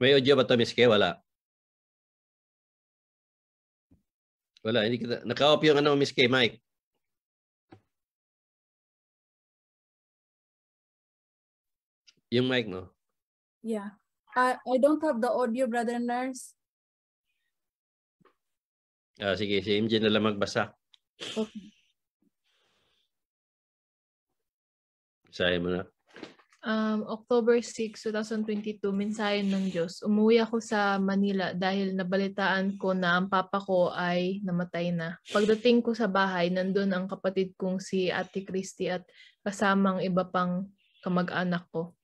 May audio ba to, Miss Kay? Wala. Wala, hindi kita. Naka-off yung ano, Miss Kay, Mike. Yung mic mo. Yeah. I, I don't have the audio, brother nurse. Ah, sige, si MJ na lang magbasa. Okay. Sayo mo na. Um, October 6, 2022, Mensahe ng Diyos. Umuwi ako sa Manila dahil nabalitaan ko na ang papa ko ay namatay na. Pagdating ko sa bahay, nandun ang kapatid kong si Ate Christy at kasamang iba pang kamag-anak ko.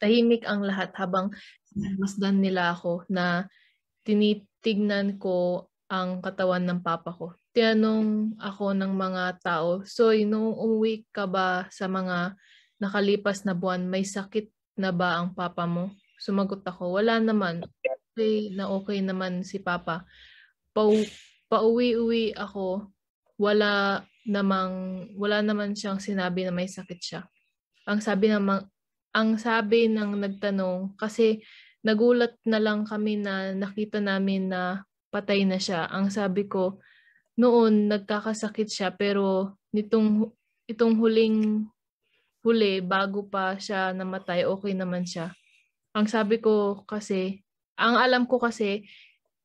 Tahimik ang lahat habang masdan nila ako na tinitignan ko ang katawan ng papa ko. Tiyanong ako ng mga tao, so noong umuwi ka ba sa mga nakalipas na buwan, may sakit na ba ang papa mo? Sumagot ako, wala naman. Okay na okay naman si papa. Pau- pauwi-uwi ako, wala namang wala naman siyang sinabi na may sakit siya. Ang sabi ng ang sabi ng nagtanong kasi nagulat na lang kami na nakita namin na patay na siya. Ang sabi ko noon nagkakasakit siya pero nitong itong huling huli bago pa siya namatay, okay naman siya. Ang sabi ko kasi, ang alam ko kasi,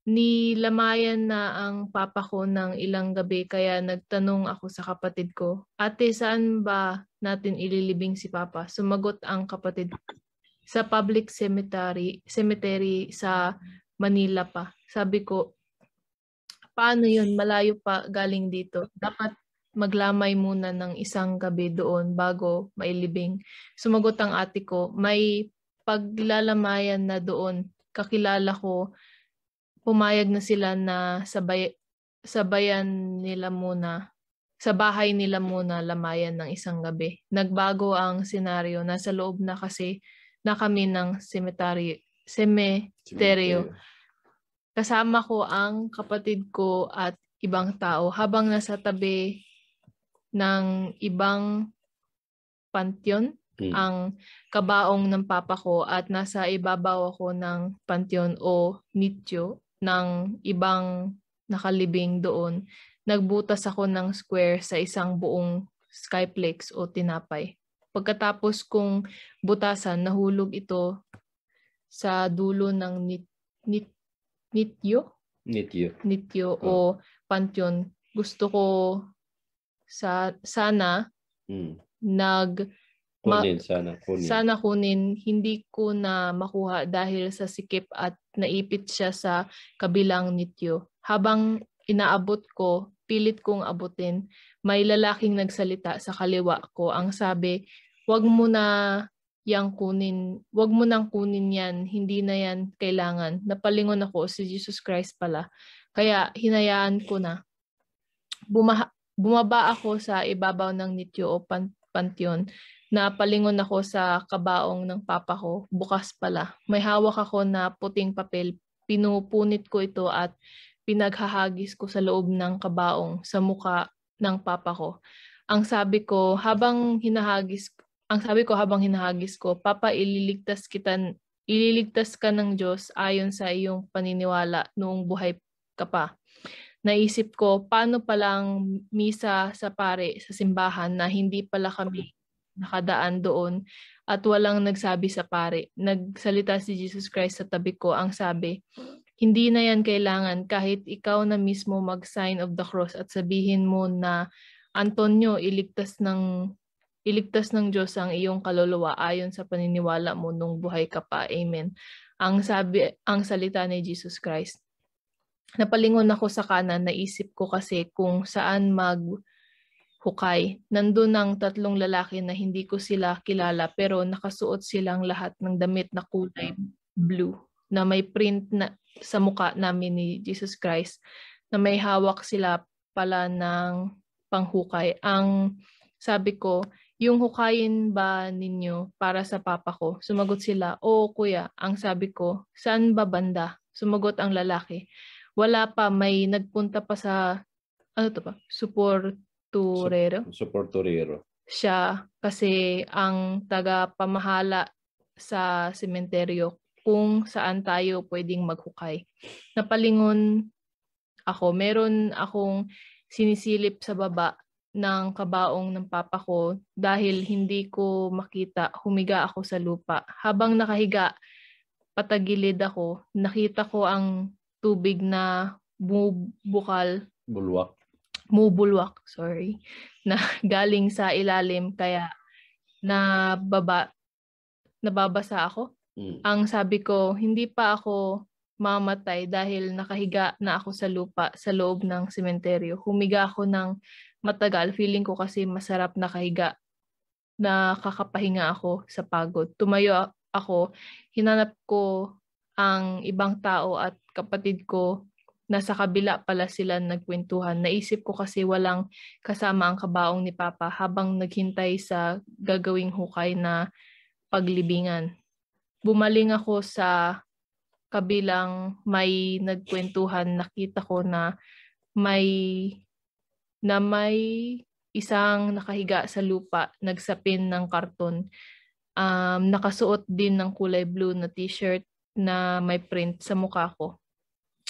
nilamayan na ang papa ko ng ilang gabi kaya nagtanong ako sa kapatid ko, Ate, saan ba natin ililibing si papa? Sumagot ang kapatid sa public cemetery, cemetery sa Manila pa. Sabi ko, paano yun? Malayo pa galing dito. Dapat maglamay muna ng isang gabi doon bago mailibing. Sumagot ang ate ko, may paglalamayan na doon. Kakilala ko, pumayag na sila na sabay, sabayan nila muna sa bahay nila muna lamayan ng isang gabi. Nagbago ang senaryo. Nasa loob na kasi na kami ng cemetery, cemeteryo. Kasama ko ang kapatid ko at ibang tao. Habang nasa tabi ng ibang pantheon hmm. ang kabaong ng papa ko at nasa ibabaw ako ng pantheon o nityo ng ibang nakalibing doon. Nagbutas ako ng square sa isang buong skyplex o tinapay. Pagkatapos kong butasan, nahulog ito sa dulo ng nit, nit, nityo? Nityo. Nityo oh. o hmm. pantheon. Gusto ko sa sana mm. nag kunin ma- sana kunin. Sana kunin hindi ko na makuha dahil sa sikip at naipit siya sa kabilang nityo. Habang inaabot ko, pilit kong abutin. May lalaking nagsalita sa kaliwa ko ang sabi, "Wag mo na yang kunin, wag mo nang kunin yan, hindi na yan kailangan. Napalingon ako, si Jesus Christ pala. Kaya hinayaan ko na. Bumaha, bumaba ako sa ibabaw ng Nityo o Pan- Pantheon na palingon ako sa kabaong ng papa ko. Bukas pala. May hawak ako na puting papel. Pinupunit ko ito at pinaghahagis ko sa loob ng kabaong sa muka ng papa ko. Ang sabi ko habang hinahagis ang sabi ko habang hinahagis ko, Papa, ililigtas kita, ililigtas ka ng Diyos ayon sa iyong paniniwala noong buhay ka pa naisip ko paano palang misa sa pare sa simbahan na hindi pala kami nakadaan doon at walang nagsabi sa pare. Nagsalita si Jesus Christ sa tabi ko ang sabi, hindi na yan kailangan kahit ikaw na mismo mag-sign of the cross at sabihin mo na Antonio, iligtas ng iligtas ng Diyos ang iyong kaluluwa ayon sa paniniwala mo nung buhay ka pa. Amen. Ang sabi ang salita ni Jesus Christ napalingon ako sa kanan, naisip ko kasi kung saan mag hukay. Nandun ang tatlong lalaki na hindi ko sila kilala pero nakasuot silang lahat ng damit na kulay mm. blue na may print na sa mukha namin ni Jesus Christ na may hawak sila pala ng panghukay. Ang sabi ko, yung hukayin ba ninyo para sa papa ko? Sumagot sila, oo kuya. Ang sabi ko, saan ba banda? Sumagot ang lalaki wala pa, may nagpunta pa sa, ano to pa, Suporturero? Suporturero. Siya, kasi ang taga pamahala sa sementeryo kung saan tayo pwedeng maghukay. Napalingon ako. Meron akong sinisilip sa baba ng kabaong ng papa ko dahil hindi ko makita, humiga ako sa lupa. Habang nakahiga, patagilid ako, nakita ko ang tubig na bumubukal. Bulwak. Mubulwak, sorry. Na galing sa ilalim kaya na baba, nababasa ako. Mm. Ang sabi ko, hindi pa ako mamatay dahil nakahiga na ako sa lupa sa loob ng sementeryo. Humiga ako ng matagal. Feeling ko kasi masarap nakahiga. Nakakapahinga ako sa pagod. Tumayo ako. Hinanap ko ang ibang tao at kapatid ko nasa kabila pala sila nagkwentuhan. Naisip ko kasi walang kasama ang kabaong ni Papa habang naghintay sa gagawing hukay na paglibingan. Bumaling ako sa kabilang may nagkwentuhan, nakita ko na may na may isang nakahiga sa lupa, nagsapin ng karton. Um, nakasuot din ng kulay blue na t-shirt na may print sa mukha ko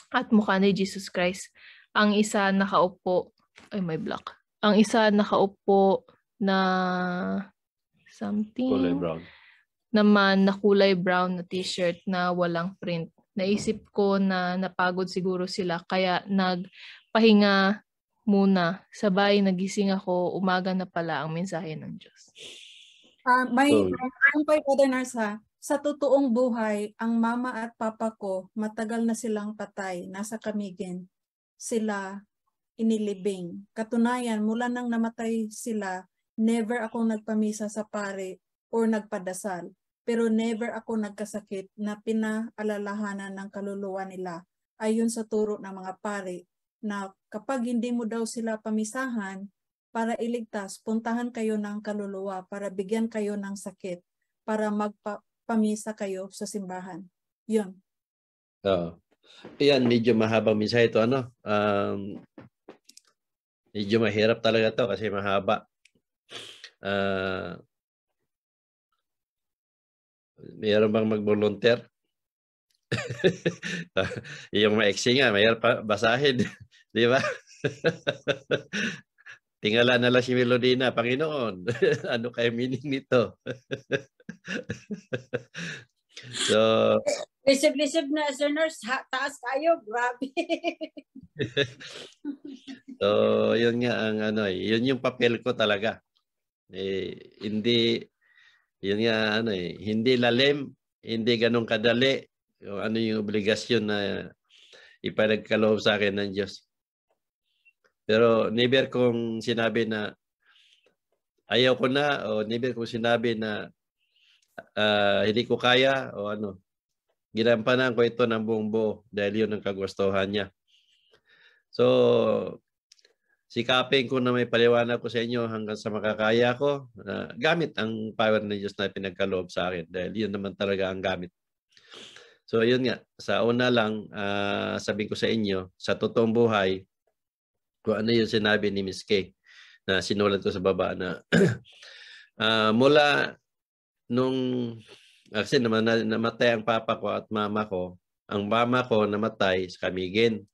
at mukha ni Jesus Christ. Ang isa nakaupo, ay may black. Ang isa nakaupo na something kulay brown. naman na kulay brown na t-shirt na walang print. Naisip ko na napagod siguro sila kaya nagpahinga muna. Sabay nagising ako, umaga na pala ang mensahe ng Diyos. Uh, may, so, may, may brother Nars ha. Sa totoong buhay, ang mama at papa ko matagal na silang patay, nasa kamigin. Sila inilibing. Katunayan, mula nang namatay sila, never akong nagpamisa sa pare or nagpadasal. Pero never ako nagkasakit na pinaalalahanan ng kaluluwa nila ayon sa turo ng mga pare na kapag hindi mo daw sila pamisahan para iligtas, puntahan kayo ng kaluluwa para bigyan kayo ng sakit para magpa pamisa kayo sa simbahan. Yun. Oo. yan, medyo mahabang misa ito. Ano? Um, medyo mahirap talaga to kasi mahaba. Uh, ah, mayroon bang mag-volunteer? yung maiksi nga, mahirap basahin. Di ba? Tingala na lang si Melodina, Panginoon. ano kaya meaning nito? so, Lisib-lisib na as a nurse, ha, taas kayo, grabe. so, yun nga ang ano, eh, yun yung papel ko talaga. Eh, hindi, yun nga ano eh, hindi lalim, hindi ganun kadali. Yung, ano yung obligasyon na ipalagkaloob sa akin ng Diyos. Pero never kong sinabi na ayaw ko na o never kong sinabi na uh, hindi ko kaya o ano. Ginampanan ko ito ng buong buo dahil yun ang kagustuhan niya. So, sikapin ko na may paliwanag ko sa inyo hanggang sa makakaya ko uh, gamit ang power ng Diyos na pinagkaloob sa akin dahil yun naman talaga ang gamit. So, yun nga. Sa una lang, uh, ah, sabi ko sa inyo, sa totoong buhay, kung ano yung sinabi ni Miss K na sinulat ko sa baba na uh, mula nung ah, kasi naman namatay ang papa ko at mama ko. Ang mama ko namatay sa Kamigin.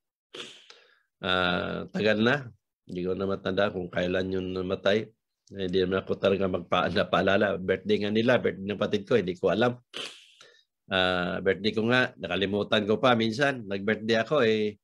Uh, tagal na. Hindi ko na matanda kung kailan yung namatay. Eh, hindi eh, naman ako talaga magpaalala. Birthday nga nila, birthday ng patid ko, hindi ko alam. Uh, birthday ko nga, nakalimutan ko pa minsan. Nag-birthday ako eh,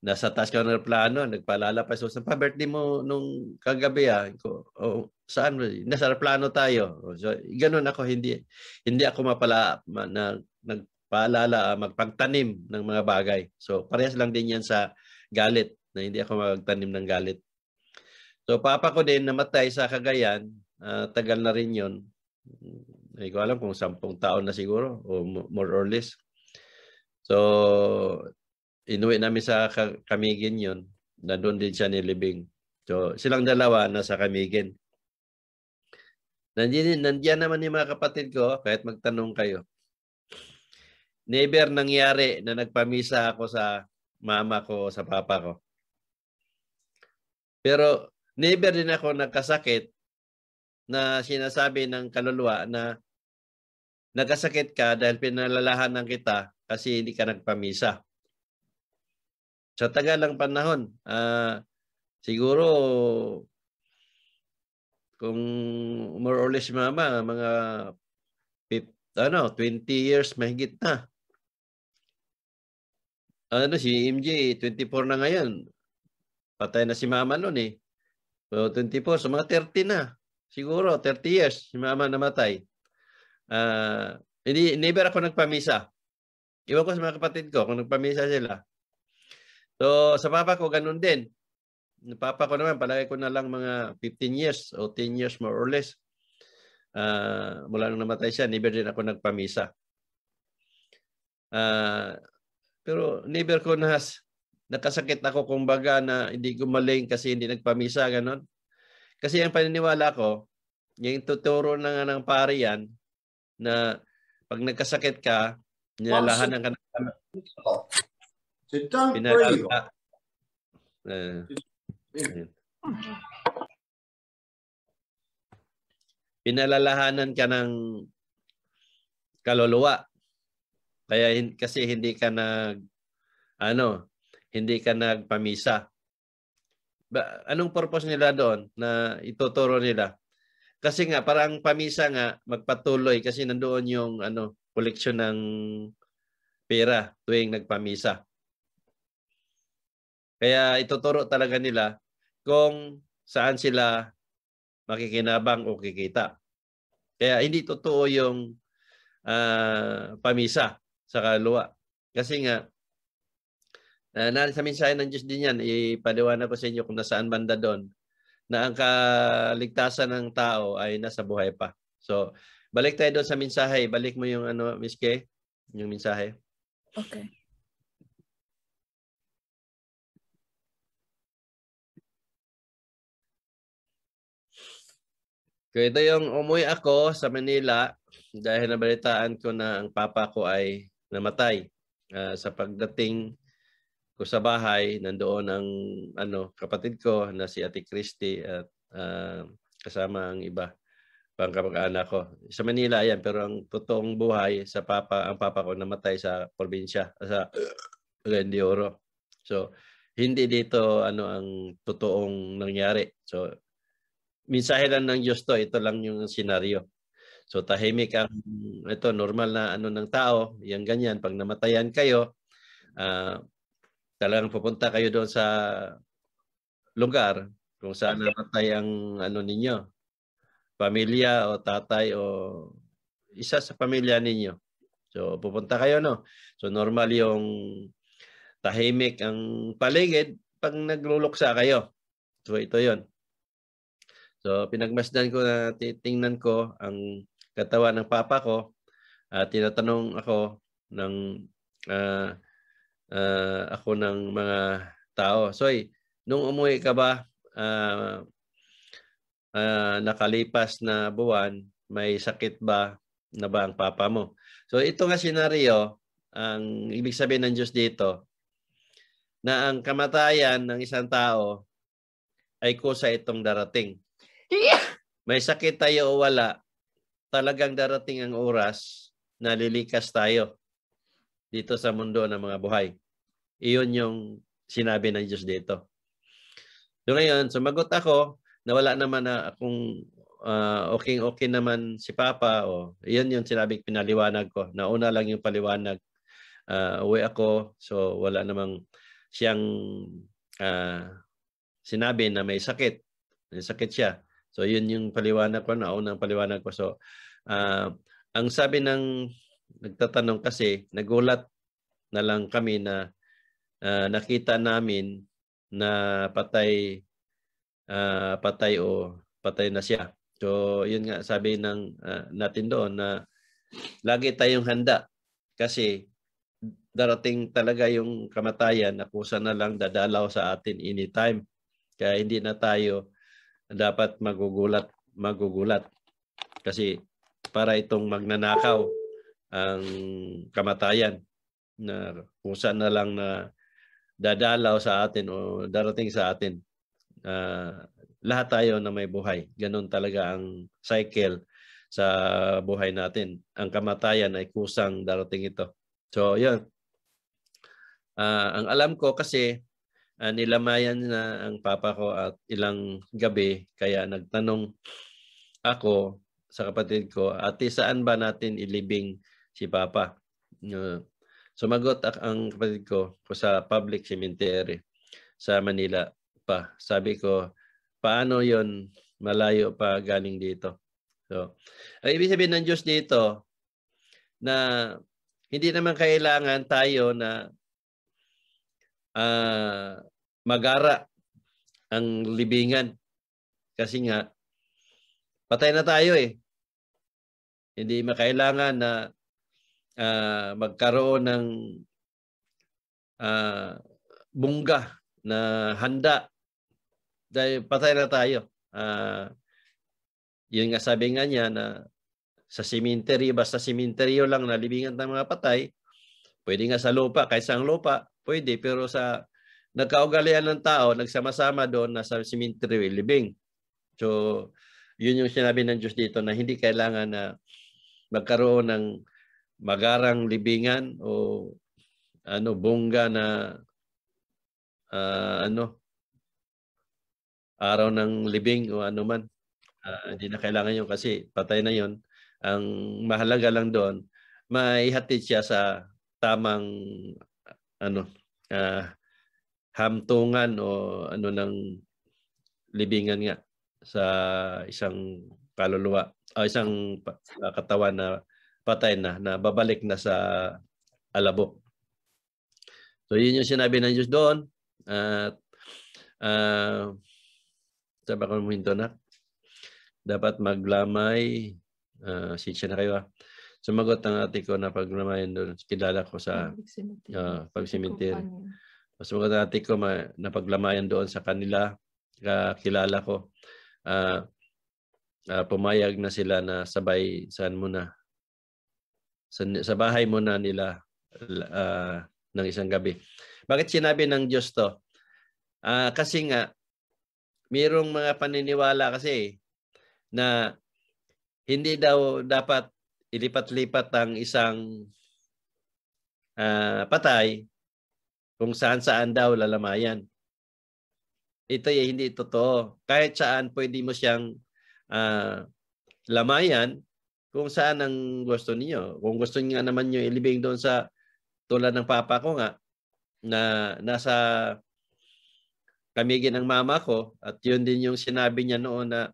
nasa task ka ng plano, nagpaalala pa. So, sa pa, birthday mo nung kagabi ah. Ko, oh, saan? Nasa plano tayo. So, ganun ako, hindi, hindi ako mapala, ma, na, nagpaalala, ah, magpagtanim ng mga bagay. So, parehas lang din yan sa galit, na hindi ako magtanim ng galit. So, papa ko din namatay sa kagayan, Uh, ah, tagal na rin yun. Hindi ko alam kung sampung taon na siguro, o more or less. So, inuwi namin sa Kamigin yon na doon din siya nilibing. So, silang dalawa nasa Kamigin. Nandiyan, nandiyan naman yung mga kapatid ko, kahit magtanong kayo. Never nangyari na nagpamisa ako sa mama ko, sa papa ko. Pero never din ako nagkasakit na sinasabi ng kaluluwa na nagkasakit ka dahil pinalalahan ng kita kasi hindi ka nagpamisa sa tagalang panahon, uh, siguro kung more or less mama, mga ano, 20 years mahigit na. Ano si MJ, 24 na ngayon. Patay na si mama noon eh. So 24, so mga 30 na. Siguro 30 years si mama namatay. Uh, hindi, never ako nagpamisa. Iwan ko sa mga kapatid ko kung nagpamisa sila. So sa papa ko, ganun din. Papa ko naman, palagay ko na lang mga 15 years o 10 years more or less. Uh, mula nung namatay siya, never din ako nagpamisa. Uh, pero never ko nas nakasakit ako kumbaga na hindi gumaling kasi hindi nagpamisa, ganun. Kasi ang paniniwala ko, yung tuturo na nga ng pari yan, na pag nagkasakit ka, nilalahanan ka ng oh. Cidden Pinag- praying. Uh, ayun. Pinalalahanan ka ng kaluluwa. Kaya hin- kasi hindi ka nag ano, hindi ka nagpamisa. Ba, anong purpose nila doon na ituturo nila? Kasi nga parang pamisa nga magpatuloy kasi nandoon yung ano, koleksyon ng pera tuwing nagpamisa. Kaya ituturo talaga nila kung saan sila makikinabang o kikita. Kaya hindi totoo yung uh, pamisa sa kaluluwa. Kasi nga, uh, ah, na, sa mensahe ng Diyos din yan, ipaliwanag ko sa inyo kung nasaan banda doon, na ang kaligtasan ng tao ay nasa buhay pa. So, balik tayo doon sa mensahe. Balik mo yung ano, Miske, yung mensahe. Okay. Kaya ito yung umuwi ako sa Manila dahil nabalitaan ko na ang papa ko ay namatay. Uh, sa pagdating ko sa bahay, nandoon ang ano, kapatid ko na si Ate Christy at uh, kasama ang iba pang kamag-anak ko. Sa Manila yan, pero ang totoong buhay sa papa, ang papa ko namatay sa probinsya, sa Lendioro. So, hindi dito ano ang totoong nangyari. So, mensahe lang ng Diyos to, ito lang yung senaryo. So tahimik ang ito normal na ano ng tao, yang ganyan pag namatayan kayo, uh, talagang pupunta kayo doon sa lugar kung saan namatay ang ano ninyo. Pamilya o tatay o isa sa pamilya ninyo. So pupunta kayo no. So normal yung tahimik ang paligid pag nagluluksa kayo. So ito 'yon. So pinagmasdan ko na titingnan ko ang katawan ng papa ko at uh, tinatanong ako ng uh, uh, ako ng mga tao. So, ay, nung umuwi ka ba uh, uh, nakalipas na buwan, may sakit ba na ba ang papa mo? So ito nga senaryo ang ibig sabihin ng Diyos dito na ang kamatayan ng isang tao ay kusa itong darating. May sakit tayo o wala, talagang darating ang oras na lilikas tayo dito sa mundo ng mga buhay. Iyon yung sinabi ng Diyos dito. So ngayon, sumagot ako na wala naman na akong uh, okay-okay naman si Papa. O, iyon yung sinabi pinaliwanag ko. Nauna lang yung paliwanag. Uh, uwi ako, so wala namang siyang uh, sinabi na may sakit. May sakit siya. So yun yung paliwanag ko na unang paliwanag ko. So uh, ang sabi ng nagtatanong kasi nagulat na lang kami na uh, nakita namin na patay uh, patay o patay na siya. So yun nga sabi ng uh, natin doon na lagi tayong handa kasi darating talaga yung kamatayan na kusa na lang dadalaw sa atin anytime. Kaya hindi na tayo dapat magugulat, magugulat. Kasi para itong magnanakaw ang kamatayan na kung saan na lang na dadalaw sa atin o darating sa atin. Uh, lahat tayo na may buhay. Ganon talaga ang cycle sa buhay natin. Ang kamatayan ay kusang darating ito. So, yun. Uh, ang alam ko kasi uh, nilamayan na ang papa ko at ilang gabi kaya nagtanong ako sa kapatid ko, at saan ba natin ilibing si papa? Uh, sumagot ang kapatid ko ko sa public cemetery sa Manila pa. Sabi ko, paano yon malayo pa galing dito? So, ay ibig sabihin ng Diyos dito na hindi naman kailangan tayo na uh, magara ang libingan. Kasi nga, patay na tayo eh. Hindi makailangan na uh, magkaroon ng uh, bungga na handa dahil patay na tayo. Uh, yun nga sabi nga niya na sa cemetery, basta cementeryo lang na libingan ng mga patay, pwede nga sa lupa, kahit sa lupa, pwede, pero sa nagkaugalian ng tao, nagsama-sama doon na sa cemetery living. So, yun yung sinabi ng Diyos dito na hindi kailangan na magkaroon ng magarang libingan o ano bunga na uh, ano araw ng libing o ano man. Uh, hindi na kailangan yun kasi patay na yun. Ang mahalaga lang doon, maihatid siya sa tamang ano uh, hamtungan o ano ng libingan nga sa isang kaluluwa o isang ah, katawan na patay na na babalik na sa alabo. So yun yung sinabi ng Diyos doon at uh, ah, sabi ko mo na dapat maglamay uh, ah, sitya na kayo ah. Sumagot ang ate ko na paglamay doon kilala ko sa uh, pagsimentir mas maganda natin ko napaglamayan doon sa kanila, kakilala ko. Uh, uh, pumayag na sila na sabay saan muna. sa, sa bahay mo na nila uh, ng isang gabi. Bakit sinabi ng Diyos to? Uh, kasi nga, mayroong mga paniniwala kasi na hindi daw dapat ilipat-lipat ang isang uh, patay kung saan-saan daw lalamayan. Ito ay hindi totoo. Kahit saan pwede mo siyang uh, lamayan kung saan ang gusto niyo. Kung gusto niyo naman yung ilibing doon sa tulad ng papa ko nga na nasa kamigin ng mama ko at yun din yung sinabi niya noon na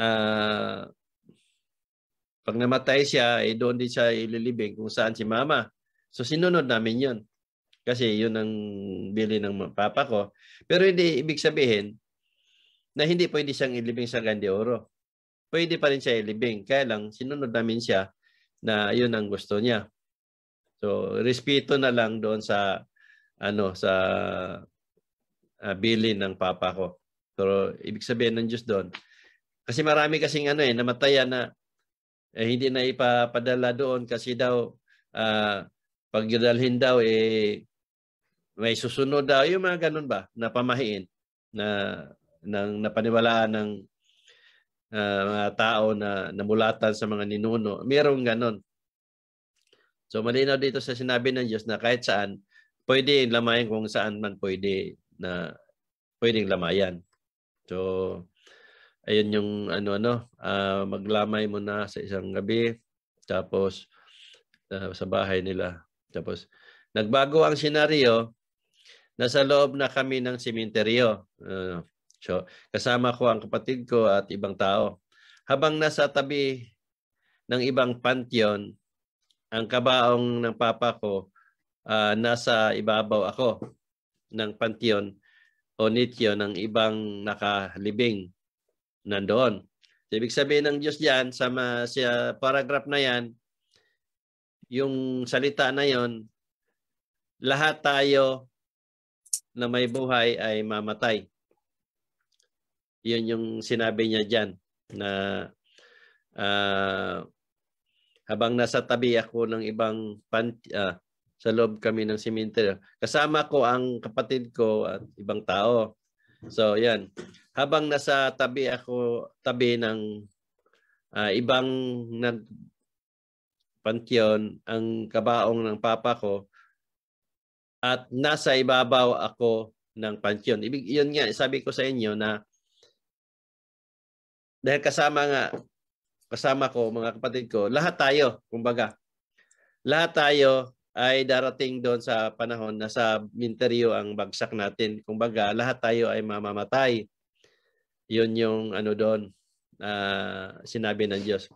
uh, pag namatay siya, eh doon din siya ililibing kung saan si mama. So sinunod namin yun. Kasi yun ang bili ng papa ko. Pero hindi ibig sabihin na hindi pwede siyang ilibing sa Gandhi Oro. Pwede pa rin siya ilibing. Kaya lang, sinunod namin siya na yun ang gusto niya. So, respeto na lang doon sa ano sa uh, ah, bili ng papa ko. Pero ibig sabihin ng Diyos doon. Kasi marami kasing ano eh, namatayan na eh, hindi na ipapadala doon kasi daw uh, pagdalhin daw eh may susunod daw, yung mga ganun ba, na pamahiin na, ng, napaniwalaan ng uh, mga tao na namulatan sa mga ninuno. Merong ganun. So malinaw dito sa sinabi ng Diyos na kahit saan, pwede lamayan kung saan man pwede na pwedeng lamayan. So ayun yung ano ano, uh, maglamay muna sa isang gabi tapos uh, sa bahay nila. Tapos nagbago ang senaryo Nasa loob na kami ng simenteryo. Uh, so, kasama ko ang kapatid ko at ibang tao. Habang nasa tabi ng ibang pantheon, ang kabaong ng papa ko uh, nasa ibabaw ako ng pantheon o nityo ng ibang nakalibing nandoon. Ibig sabihin ng Diyos diyan sa, sa paragraph na yan, yung salita na yon, lahat tayo na may buhay ay mamatay. Yun yung sinabi niya diyan na uh, habang nasa tabi ako ng ibang panty, uh, ah, sa loob kami ng simenteryo. Kasama ko ang kapatid ko at ibang tao. So, yan. Habang nasa tabi ako, tabi ng uh, ibang nag pantheon, ang kabaong ng papa ko at nasa ibabaw ako ng pansyon. Ibig, yun nga, sabi ko sa inyo na dahil kasama nga, kasama ko, mga kapatid ko, lahat tayo, kumbaga, lahat tayo ay darating doon sa panahon na sa minteryo ang bagsak natin. Kumbaga, lahat tayo ay mamamatay. Yun yung ano doon, uh, sinabi ng Diyos.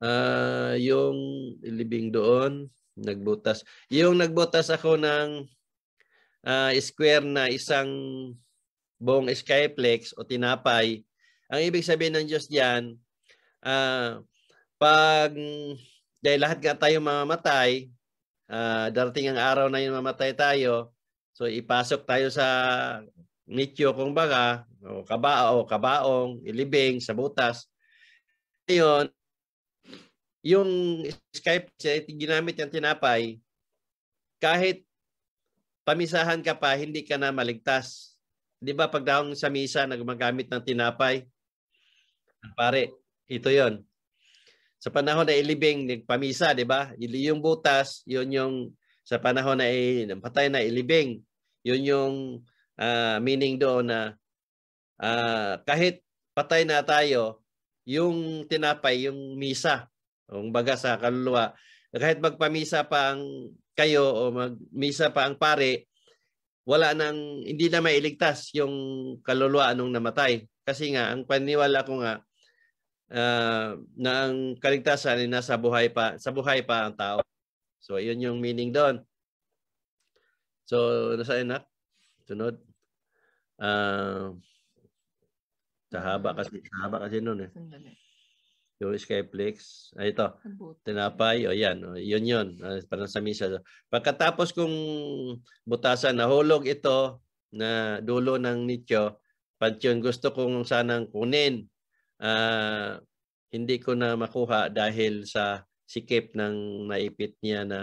Uh, yung libing doon, Nagbutas. Yung nagbutas ako ng uh, square na isang buong skyplex o tinapay, ang ibig sabihin ng Diyos diyan, uh, pag dahil lahat nga tayo mamamatay, uh, darating ang araw na yun mamatay tayo, so ipasok tayo sa nityo kung baga, o kabao, kabaong, ilibing, sa butas. Ngayon, yung Skype ginamit yung tinapay, kahit pamisahan ka pa, hindi ka na maligtas. Di ba pag daong sa misa na ng tinapay? Pare, ito yon Sa panahon na ilibing, nagpamisa, di ba? Yung butas, yun yung sa panahon na patay na ilibing. Yun yung uh, meaning doon na uh, kahit patay na tayo, yung tinapay, yung misa, kung baga sa kaluluwa, kahit magpamisa pa ang kayo o magmisa pa ang pare, wala nang hindi na mailigtas yung kaluluwa nung namatay. Kasi nga ang paniwala ko nga uh, na ang kaligtasan ay nasa buhay pa, sa buhay pa ang tao. So yun yung meaning doon. So nasa anak sunod. Uh, ah, uh, Tahaba kasi, tahaba kasi noon eh. Sandali yung Skyflex, ay ito, tinapay, o yan, o, yun yun, uh, parang sa misa. Pagkatapos kong butasan, nahulog ito na dulo ng nicho, pansyon gusto kong sanang kunin. Uh, hindi ko na makuha dahil sa sikip ng naipit niya na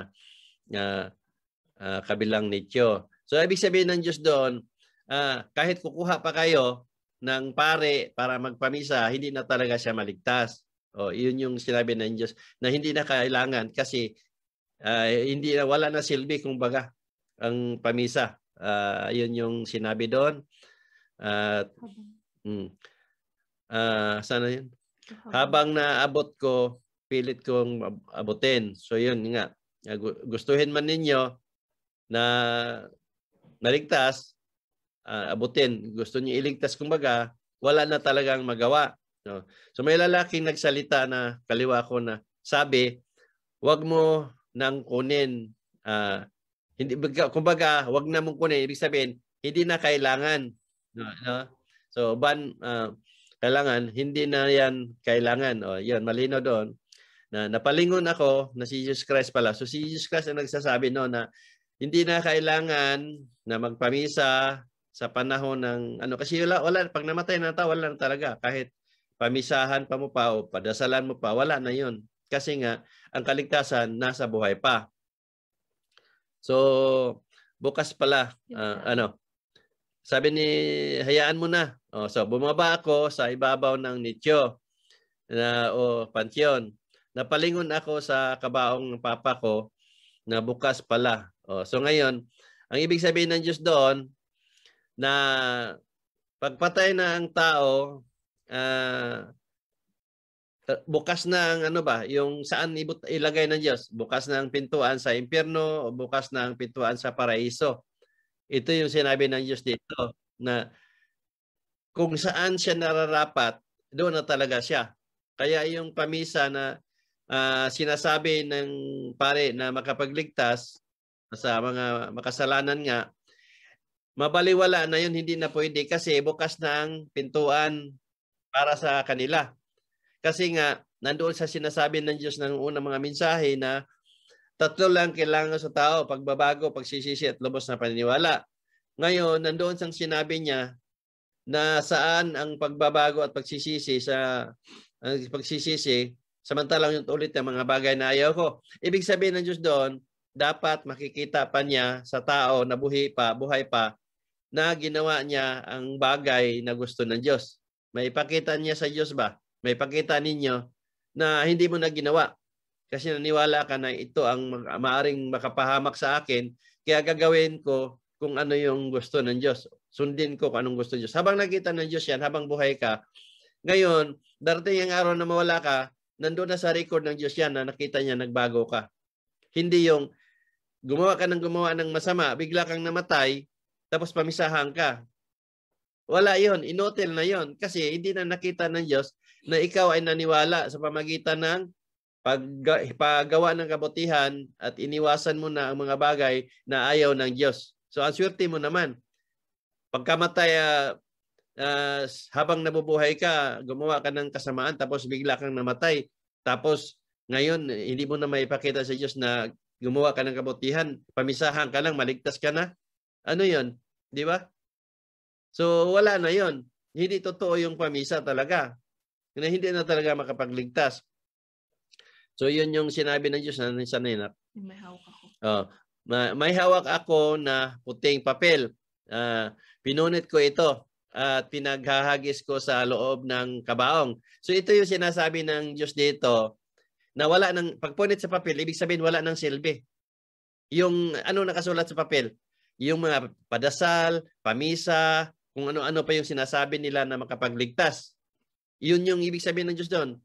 uh, uh, kabilang nityo. So ibig sabihin ng Diyos doon, uh, kahit kukuha pa kayo ng pare para magpamisa, hindi na talaga siya maligtas. O, yun yung sinabi ng Diyos na hindi na kailangan kasi uh, hindi na wala na silbi kung baga ang pamisa. Uh, yun yung sinabi doon. At uh, mm, uh, sana yun. Habang naabot ko, pilit kong abutin. So yun nga, gustuhin man ninyo na naligtas, uh, abutin. Gusto niyo iligtas kumbaga, wala na talagang magawa No? So may lalaking nagsalita na kaliwa ko na sabi, wag mo nang kunin. Uh, hindi, kumbaga, wag na mong kunin. Ibig sabihin, hindi na kailangan. No, no? So, ban, uh, kailangan, hindi na yan kailangan. O, yun, malino doon. Na, napalingon ako na si Jesus Christ pala. So, si Jesus Christ ang nagsasabi no, na hindi na kailangan na magpamisa sa panahon ng ano kasi wala, wala pag namatay na tao wala na talaga kahit pamisahan pa mo pa o padasalan mo pa, wala na yon. Kasi nga, ang kaligtasan nasa buhay pa. So, bukas pala, uh, ano, sabi ni, hayaan mo na. Oh, so, bumaba ako sa ibabaw ng nityo na, o pansyon. Napalingon ako sa kabaong ng papa ko na bukas pala. Oh, so ngayon, ang ibig sabihin ng Diyos doon, na pagpatay na ang tao, uh, bukas na ano ba, yung saan ilagay ng Diyos? Bukas na pintuan sa impierno o bukas na pintuan sa paraiso. Ito yung sinabi ng Diyos dito na kung saan siya nararapat, doon na talaga siya. Kaya yung pamisa na uh, sinasabi ng pare na makapagligtas sa mga makasalanan nga, mabaliwala na yun, hindi na pwede kasi bukas na ang pintuan para sa kanila. Kasi nga, nandoon sa sinasabi ng Diyos ng unang mga mensahe na tatlo lang kailangan sa tao, pagbabago, pagsisisi at lubos na paniniwala. Ngayon, nandoon sang sinabi niya na saan ang pagbabago at pagsisisi sa ang pagsisisi samantalang yung ulit ng mga bagay na ayaw ko. Ibig sabihin ng Diyos doon, dapat makikita pa niya sa tao na buhay pa, buhay pa, na ginawa niya ang bagay na gusto ng Diyos. May pakita niya sa Diyos ba? May pakita ninyo na hindi mo na ginawa. Kasi naniwala ka na ito ang maaring makapahamak sa akin. Kaya gagawin ko kung ano yung gusto ng Diyos. Sundin ko kung anong gusto ng Diyos. Habang nakita ng Diyos yan, habang buhay ka, ngayon, darating ang araw na mawala ka, nandun na sa record ng Diyos yan na nakita niya nagbago ka. Hindi yung gumawa ka ng gumawa ng masama, bigla kang namatay, tapos pamisahan ka. Wala yon Inotel na yon Kasi hindi na nakita ng Diyos na ikaw ay naniwala sa pamagitan ng paggawa ng kabutihan at iniwasan mo na ang mga bagay na ayaw ng Diyos. So ang swerte mo naman, pagkamatay uh, uh, habang nabubuhay ka, gumawa ka ng kasamaan tapos bigla kang namatay. Tapos ngayon hindi mo na maipakita sa Diyos na gumawa ka ng kabutihan, pamisahan ka lang, maligtas ka na. Ano 'yon? 'Di ba? So wala na yon. Hindi totoo yung pamisa talaga. Na hindi na talaga makapagligtas. So yun yung sinabi ng Diyos na sanay na. May hawak ako. Oh, may hawak ako na puting papel. Uh, pinunit ko ito at pinaghahagis ko sa loob ng kabaong. So ito yung sinasabi ng Diyos dito na wala ng pagpunit sa papel, ibig sabihin wala ng silbi. Yung ano nakasulat sa papel, yung mga padasal, pamisa, kung ano-ano pa yung sinasabi nila na makapagligtas. Yun yung ibig sabihin ng Diyos doon.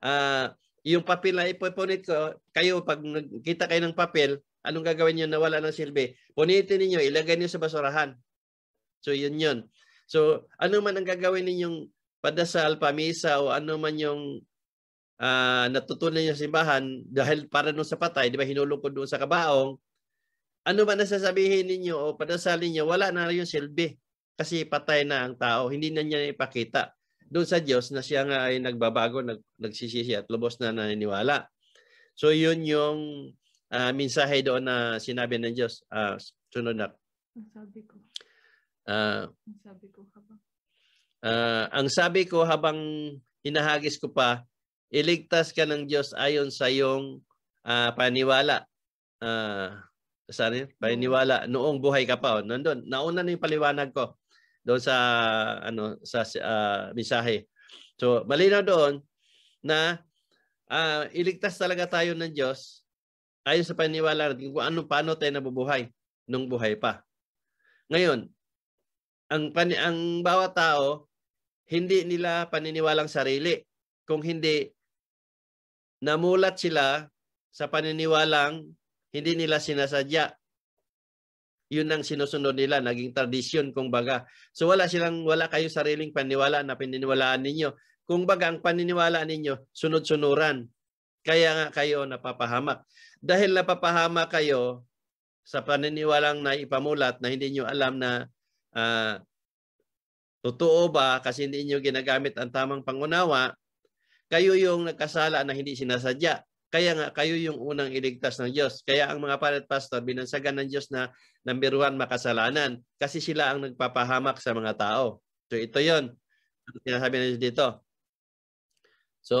Uh, yung papel na ipoponit ko, kayo, pag nagkita kayo ng papel, anong gagawin nyo na wala ng silbi? Punitin ninyo, ilagay niyo sa basurahan. So, yun yun. So, ano man ang gagawin ninyong padasal, pamisa, o ano man yung uh, natutunan niyo simbahan dahil para doon sa patay, di ba hinulog ko doon sa kabaong, ano man ang sasabihin ninyo o padasalin niyo, wala na yung silbi. Kasi patay na ang tao. Hindi na niya ipakita doon sa Diyos na siya nga ay nagbabago, nag, nagsisisi at lubos na naniniwala. So yun yung uh, mensahe doon na sinabi ng Diyos. Uh, sunod na. Ang sabi ko. Uh, ang sabi ko habang. Uh, ang sabi ko habang hinahagis ko pa, iligtas ka ng Diyos ayon sa iyong uh, paniwala. Uh, sana Paniwala. Noong buhay ka pa. Oh. Nandun. Nauna na yung paliwanag ko doon sa ano sa uh, mensahe. So malinaw doon na uh, iligtas talaga tayo ng Diyos ayon sa paniniwala natin kung ano paano tayo nabubuhay nung buhay pa. Ngayon, ang pan- ang bawat tao hindi nila paniniwalang sarili kung hindi namulat sila sa paniniwalang hindi nila sinasadya yun ang sinusunod nila, naging tradisyon kumbaga So wala silang wala kayo sariling paniniwala na pininiwalaan ninyo. kumbaga ang paniniwala ninyo sunod-sunuran. Kaya nga kayo napapahamak. Dahil napapahamak kayo sa paniniwalang na ipamulat na hindi niyo alam na uh, totoo ba kasi hindi niyo ginagamit ang tamang pangunawa, kayo yung nagkasala na hindi sinasadya. Kaya nga, kayo yung unang iligtas ng Diyos. Kaya ang mga palat pastor, binansagan ng Diyos na number nambiruhan makasalanan kasi sila ang nagpapahamak sa mga tao. So ito yon ano Sinasabi ng Diyos dito. So,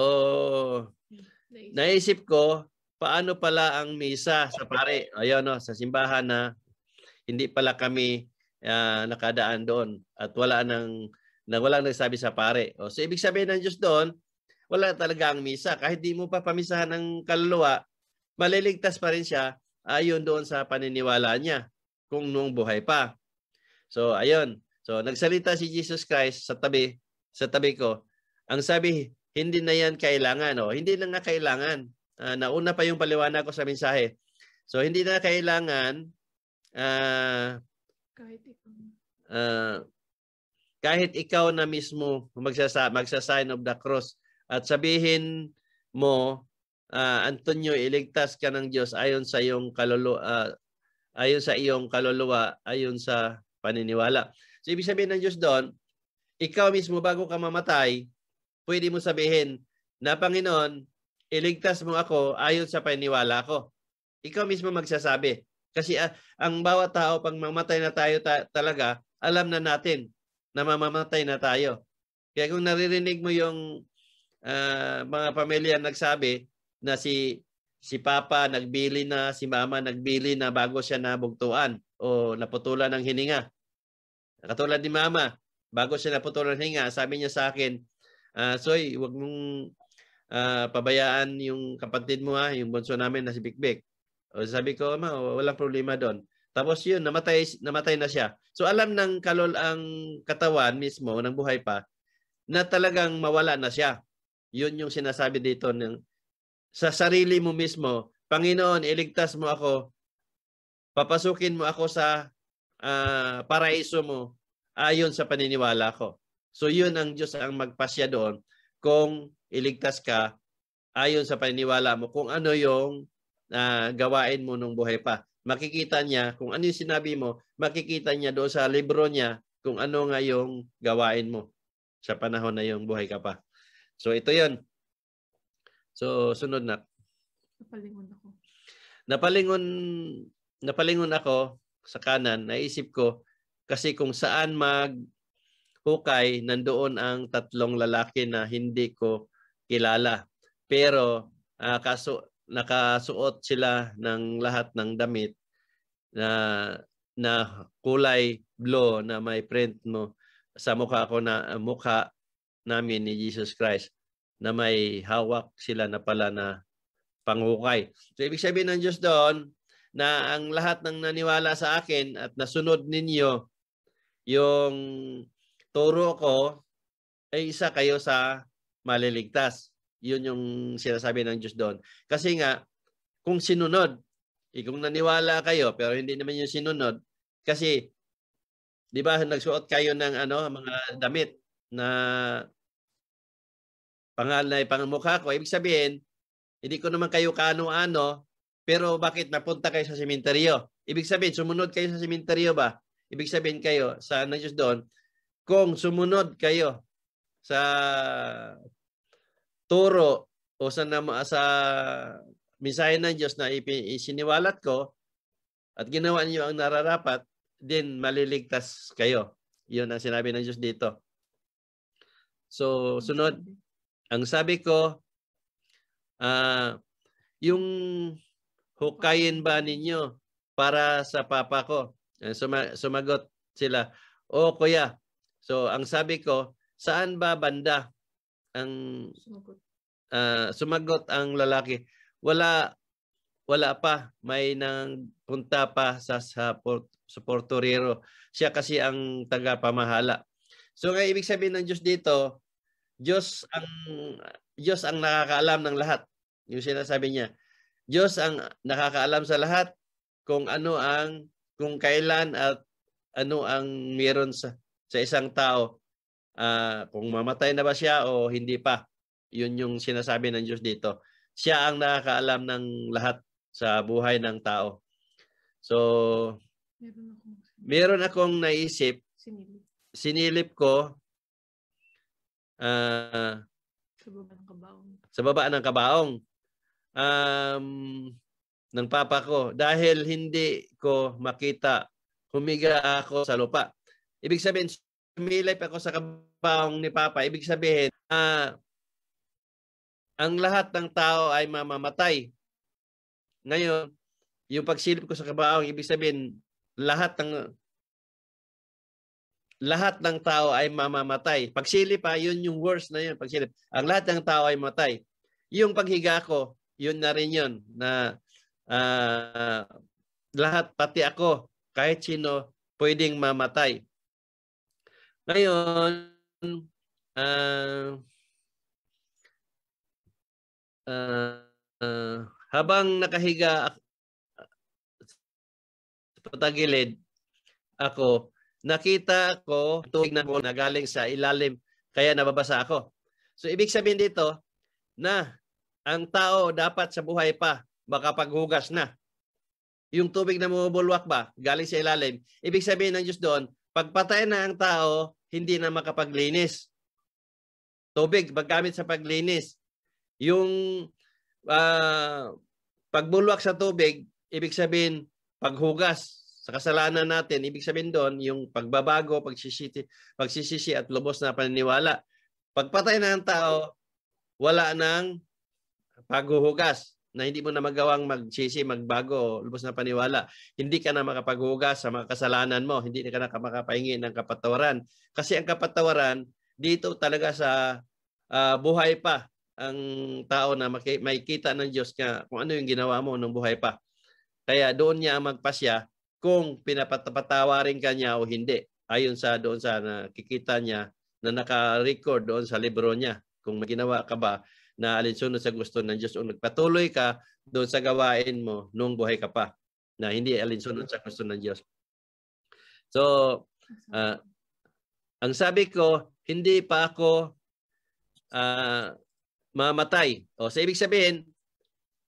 naisip ko, paano pala ang misa sa pare? Ayun, no, sa simbahan na hindi pala kami uh, nakadaan doon at wala nang na walang nagsabi sa pare. O, so ibig sabihin ng Diyos doon, wala talaga ang misa. Kahit di mo pa pamisahan ng kaluluwa, maliligtas pa rin siya ayon doon sa paniniwala niya kung noong buhay pa. So, ayun. So, nagsalita si Jesus Christ sa tabi, sa tabi ko. Ang sabi, hindi na yan kailangan. O, hindi na nga kailangan. Uh, nauna pa yung paliwanag ko sa mensahe. So, hindi na kailangan uh, kahit ikaw. Uh, kahit ikaw na mismo magsasa magsa-sign of the cross at sabihin mo, uh, Antonio, iligtas ka ng Diyos ayon sa iyong kaluluwa, uh, ayon sa iyong kaluluwa, ayon sa paniniwala. So ibig sabihin ng Diyos doon, ikaw mismo bago ka mamatay, pwede mo sabihin na Panginoon, iligtas mo ako ayon sa paniniwala ko. Ikaw mismo magsasabi. Kasi uh, ang bawat tao, pag mamatay na tayo ta- talaga, alam na natin na mamamatay na tayo. Kaya kung naririnig mo yung uh, mga pamilya nagsabi na si si Papa nagbili na, si Mama nagbili na bago siya nabugtuan o naputulan ng hininga. Katulad ni Mama, bago siya naputulan ng hininga, sabi niya sa akin, uh, Soy, wag mong uh, pabayaan yung kapatid mo ha, yung bunso namin na si Bikbik. O sabi ko, Ma, walang problema doon. Tapos yun, namatay, namatay na siya. So alam ng kalol ang katawan mismo, ng buhay pa, na talagang mawala na siya. Yun yung sinasabi dito ng sa sarili mo mismo, Panginoon, iligtas mo ako. Papasukin mo ako sa uh, paraiso mo ayon sa paniniwala ko. So yun ang Diyos ang magpasya doon kung iligtas ka ayon sa paniniwala mo kung ano yung uh, gawain mo nung buhay pa. Makikita niya kung ano yung sinabi mo, makikita niya doon sa libro niya kung ano nga yung gawain mo sa panahon na yung buhay ka pa. So ito 'yon. So sunod na. Napalingon ako. Napalingon napalingon ako sa kanan, naisip ko kasi kung saan mag hukay nandoon ang tatlong lalaki na hindi ko kilala. Pero uh, kaso nakasuot sila ng lahat ng damit na na kulay blue na may print mo sa mukha ko na mukha namin ni Jesus Christ na may hawak sila na pala na panghukay. So ibig sabihin ng Diyos doon na ang lahat ng naniwala sa akin at nasunod ninyo yung turo ko ay isa kayo sa maliligtas. Yun yung sinasabi ng Diyos doon. Kasi nga, kung sinunod, eh kung naniwala kayo pero hindi naman yung sinunod, kasi di ba nagsuot kayo ng ano mga damit na pangalan ay ipangamukha ko. Ibig sabihin, hindi ko naman kayo kaano-ano, pero bakit napunta kayo sa sementeryo? Ibig sabihin, sumunod kayo sa sementeryo ba? Ibig sabihin kayo sa ng Diyos doon, kung sumunod kayo sa turo o sa, sa misahe ng Diyos na isiniwalat ko at ginawa niyo ang nararapat, din maliligtas kayo. Iyon ang sinabi ng Diyos dito. So, mm-hmm. sunod, ang sabi ko, uh, yung hukayin ba ninyo para sa papa ko? Eh, suma- sumagot sila, O oh, kuya, so ang sabi ko, saan ba banda ang uh, sumagot ang lalaki? Wala wala pa, may nang punta pa sa sa, port, sa Portorero. Siya kasi ang tagapamahala. So nga ibig sabihin ng Diyos dito, Diyos ang Diyos ang nakakaalam ng lahat. Yung sinasabi niya, Diyos ang nakakaalam sa lahat kung ano ang kung kailan at ano ang meron sa sa isang tao uh, kung mamatay na ba siya o hindi pa. Yun yung sinasabi ng Diyos dito. Siya ang nakakaalam ng lahat sa buhay ng tao. So, meron akong naisip, sinilip. sinilip ko Uh, sa baba ng kabaong. Sa baba ng kabaong. Um, ng papa ko dahil hindi ko makita humiga ako sa lupa. Ibig sabihin, sumilip ako sa kabaong ni papa. Ibig sabihin, uh, ang lahat ng tao ay mamamatay. Ngayon, yung pagsilip ko sa kabaong, ibig sabihin, lahat ng lahat ng tao ay mamamatay. Pagsilip pa, ah, yun yung worst na yun, pagsilip. Ang lahat ng tao ay matay. Yung paghiga ko, yun na rin yun, na uh, lahat, pati ako, kahit sino, pwedeng mamatay. Ngayon, uh, uh, habang nakahiga sa patagilid ako, nakita ko tuwing na na galing sa ilalim kaya nababasa ako. So ibig sabihin dito na ang tao dapat sa buhay pa makapaghugas na. Yung tubig na mabubulwak ba galing sa ilalim. Ibig sabihin ng Diyos doon, pagpatay na ang tao, hindi na makapaglinis. Tubig, paggamit sa paglinis. Yung uh, pagbulwak sa tubig, ibig sabihin paghugas sa kasalanan natin, ibig sabihin doon, yung pagbabago, pagsisisi, pagsisisi at lubos na paniniwala. Pagpatay na ng tao, wala nang paghuhugas na hindi mo na magawang magsisi, magbago, lubos na paniwala. Hindi ka na makapaghugas sa mga kasalanan mo. Hindi ka na makapahingi ng kapatawaran. Kasi ang kapatawaran, dito talaga sa uh, buhay pa ang tao na makikita ng Diyos niya kung ano yung ginawa mo nung buhay pa. Kaya doon niya magpasya kung pinapatawarin ka niya o hindi ayon sa doon sa nakikita niya na naka-record doon sa libro niya kung may ginawa ka ba na alinsunod sa gusto ng Diyos o nagpatuloy ka doon sa gawain mo nung buhay ka pa na hindi alinsunod sa gusto ng Diyos. So, uh, ang sabi ko, hindi pa ako uh, mamatay. O, sa ibig sabihin,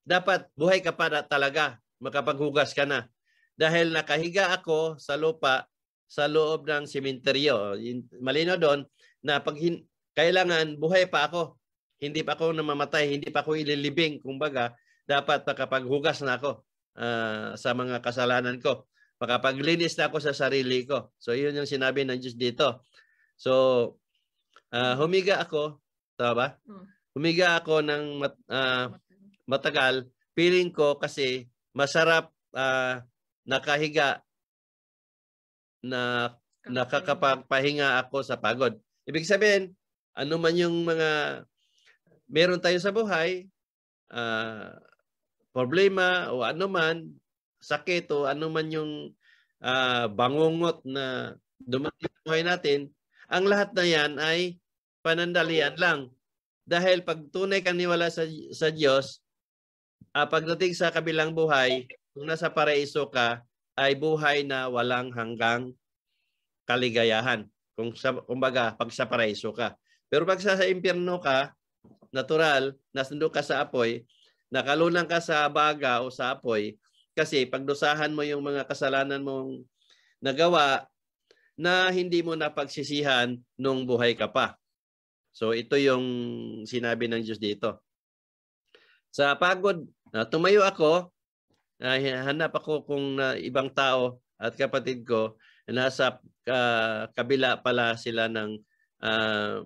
dapat buhay ka pa talaga, makapaghugas ka na dahil nakahiga ako sa lupa sa loob ng simenteryo. Malino doon na pag hin- kailangan buhay pa ako. Hindi pa ako namamatay, hindi pa ako ililibing. Kumbaga, dapat nakapaghugas na ako uh, sa mga kasalanan ko. Makapaglinis na ako sa sarili ko. So, yun yung sinabi ng Diyos dito. So, uh, humiga ako. Tama ba? Hmm. Humiga ako ng mat- uh, matagal. Feeling ko kasi masarap uh, nakahiga na nakakapagpahinga ako sa pagod. Ibig sabihin, ano man yung mga meron tayo sa buhay, uh, problema o ano man, sakit o ano man yung uh, bangungot na dumating sa buhay natin, ang lahat na yan ay panandalian lang. Dahil pag tunay kaniwala sa, sa Diyos, uh, pagdating sa kabilang buhay, kung nasa paraiso ka, ay buhay na walang hanggang kaligayahan. Kung sa, kumbaga, pag sa paraiso ka. Pero pag sa, sa impyerno ka, natural, nasundo ka sa apoy, nakalunang ka sa baga o sa apoy, kasi pagdusahan mo yung mga kasalanan mong nagawa na hindi mo napagsisihan nung buhay ka pa. So ito yung sinabi ng Diyos dito. Sa pagod, tumayo ako uh, hanap ako kung uh, ibang tao at kapatid ko nasa uh, kabila pala sila ng uh,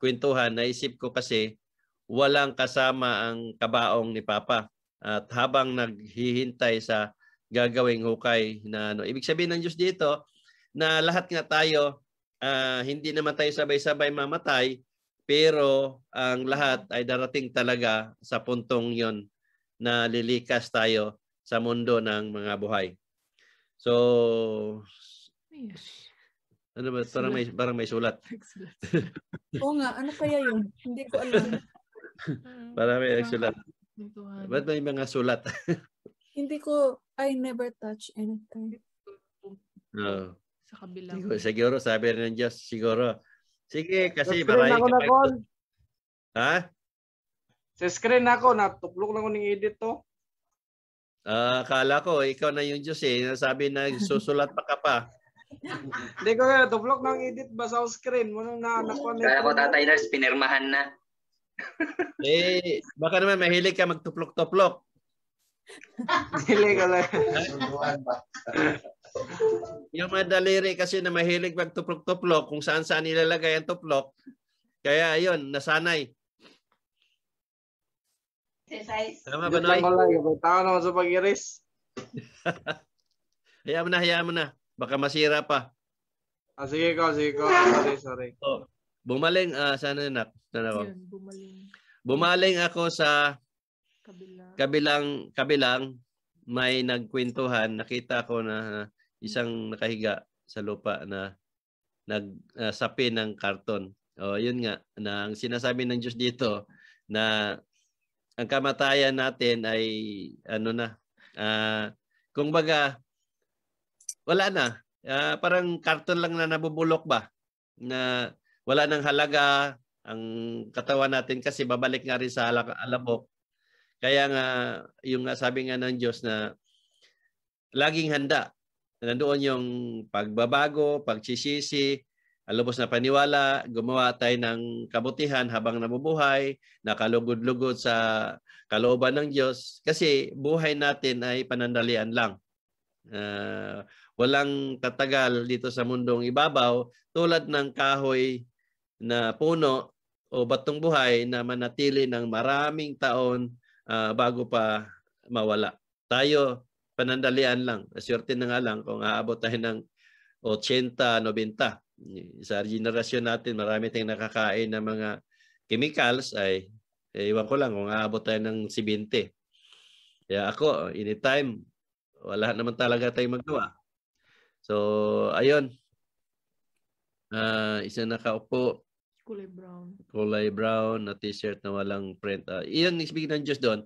kwentuhan. Naisip ko kasi walang kasama ang kabaong ni Papa. At habang naghihintay sa gagawing hukay na ano. Ibig sabihin ng Diyos dito na lahat na tayo, uh, hindi naman tayo sabay-sabay mamatay, pero ang lahat ay darating talaga sa puntong yon na lilikas tayo sa mundo ng mga buhay. So, ano ba? Parang may, parang may sulat. Oo nga, ano kaya yun? Hindi ko alam. parang may nagsulat. Ba't may mga sulat? Hindi ko, I never touch anything. No. Sa kabila. Siguro, siguro sabi rin ng Diyos, siguro. Sige, kasi so, maraming kapag... Ha? Sa screen ako, natuklok na ko ng edit to. Ah, akala ko, ikaw na yung Diyos eh. Nasabi na susulat pa ka pa. Hindi ko kaya, dublok ng edit ba sa screen? Muna na nakuha Kaya ko tatay na, pinirmahan na. eh, baka naman mahilig ka magtuplok-tuplok. Hilig ka lang. yung mga daliri kasi na mahilig magtuplok-tuplok, kung saan-saan ilalagay ang tuplok, kaya ayun, nasanay. Exercise. Tama ba, Noy? Tama naman sa pag-iris. hayaan mo na, hayaan mo na. Baka masira pa. Ah, sige ko, sige ko. Sorry, sorry. Oh, bumaling, uh, sana na, sana ko. Bumaling. bumaling ako sa kabilang, kabilang, kabilang may nagkwentuhan. Nakita ko na ah, isang nakahiga sa lupa na nag uh, ng karton. Oh, yun nga na ang sinasabi ng Diyos dito na ang kamatayan natin ay ano na uh, ah, kung baga wala na uh, parang karton lang na nabubulok ba na wala nang halaga ang katawan natin kasi babalik nga rin sa alabok kaya nga yung sabi nga ng Diyos na laging handa nandoon yung pagbabago pagsisisi lubos na paniwala, gumawa tayo ng kabutihan habang nabubuhay, nakalugod-lugod sa kalooban ng Diyos kasi buhay natin ay panandalian lang. Uh, walang tatagal dito sa mundong ibabaw tulad ng kahoy na puno o batong buhay na manatili ng maraming taon uh, bago pa mawala. Tayo, panandalian lang. Swerte na nga lang kung aabot tayo ng 80, 90 sa generasyon natin, marami tayong nakakain ng mga chemicals ay eh, iwan ko lang kung aabot tayo ng 70. Kaya ako, anytime, wala naman talaga tayong magawa. So, ayun. Uh, isa nakaupo. Kulay brown. Kulay brown na t-shirt na walang print. Uh, iyan, speaking ng Diyos doon,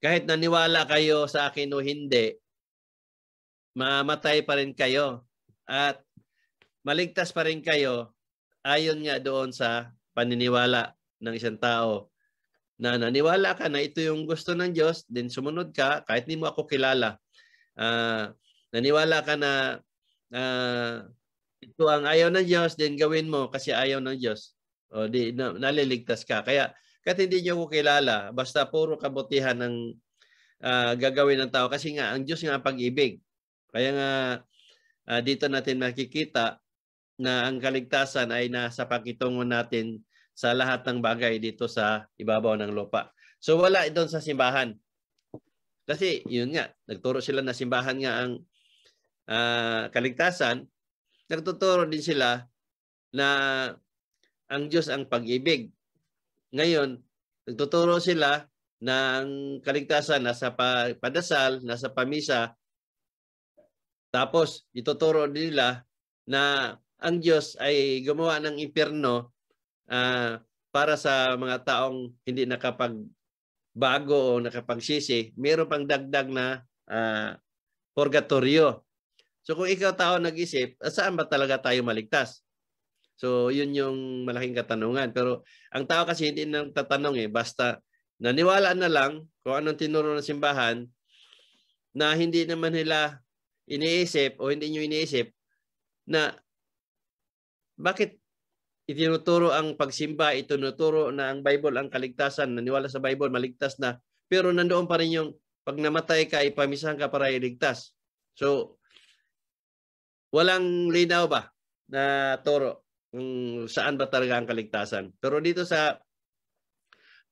kahit naniwala kayo sa akin o hindi, mamatay pa rin kayo. At maligtas pa rin kayo ayon nga doon sa paniniwala ng isang tao na naniwala ka na ito yung gusto ng Diyos, then sumunod ka kahit hindi mo ako kilala. Uh, naniwala ka na uh, ito ang ayaw ng Diyos, then gawin mo kasi ayaw ng Diyos. O di, na, naliligtas ka. Kaya kahit hindi niyo ako kilala, basta puro kabutihan ang uh, gagawin ng tao. Kasi nga, ang Diyos nga ang pag-ibig. Kaya nga, uh, dito natin makikita na ang kaligtasan ay nasa pakitungo natin sa lahat ng bagay dito sa ibabaw ng lupa. So wala doon sa simbahan. Kasi yun nga, nagturo sila na simbahan nga ang uh, kaligtasan. Nagtuturo din sila na ang Diyos ang pag-ibig. Ngayon, nagtuturo sila na ang kaligtasan nasa pa, padasal, nasa pamisa. Tapos, ituturo nila na ang Diyos ay gumawa ng impyerno uh, para sa mga taong hindi nakapagbago o nakapagsisi, meron pang dagdag na uh, purgatorio. So kung ikaw tao nag-isip, saan ba talaga tayo maligtas? So yun yung malaking katanungan. Pero ang tao kasi hindi nang tatanong eh. Basta naniwala na lang kung anong tinuro ng simbahan na hindi naman nila iniisip o hindi nyo iniisip na bakit itinuturo ang pagsimba, itinuturo na ang Bible ang kaligtasan, naniwala sa Bible, maligtas na. Pero nandoon pa rin yung pag namatay ka, ipamisahan ka para iligtas. So, walang linaw ba na turo kung saan ba talaga ang kaligtasan. Pero dito sa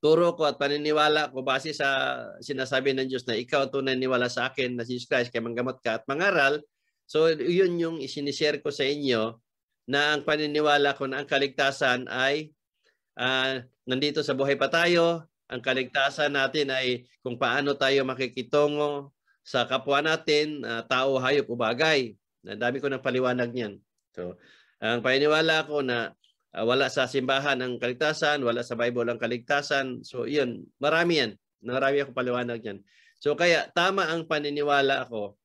turo ko at paniniwala ko base sa sinasabi ng Diyos na ikaw tunay niwala sa akin na si Jesus Christ, kaya manggamot ka at mangaral, so yun yung isinishare ko sa inyo na ang paniniwala ko na ang kaligtasan ay uh, nandito sa buhay pa tayo. Ang kaligtasan natin ay kung paano tayo makikitungo sa kapwa natin, uh, tao, hayop o bagay. Nadami ko ng paliwanag niyan. So, ang paniniwala ko na uh, wala sa simbahan ang kaligtasan, wala sa Bible ang kaligtasan. So, yun. marami yan. Marami akong paliwanag niyan. So, kaya tama ang paniniwala ko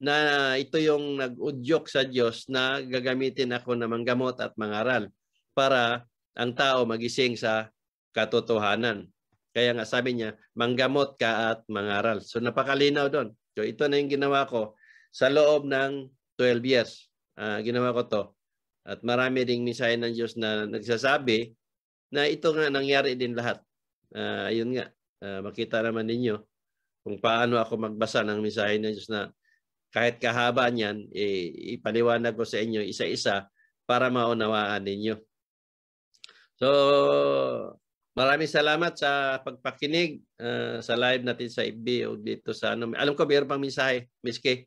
na ito yung nag-udyok sa Diyos na gagamitin ako na manggamot at mga aral para ang tao magising sa katotohanan. Kaya nga sabi niya, manggamot ka at mangaral. So napakalinaw doon. So ito na yung ginawa ko sa loob ng 12 years. Uh, ginawa ko to. At marami ding misahin ng Diyos na nagsasabi na ito nga nangyari din lahat. Uh, ayun nga, uh, makita naman ninyo kung paano ako magbasa ng misahin ng Diyos na kahit kahaba niyan, eh, ipaliwanag ko sa inyo isa-isa para maunawaan ninyo. So, maraming salamat sa pagpakinig uh, sa live natin sa FB o dito sa ano. Alam ko mayroon pang mensahe, Miss K.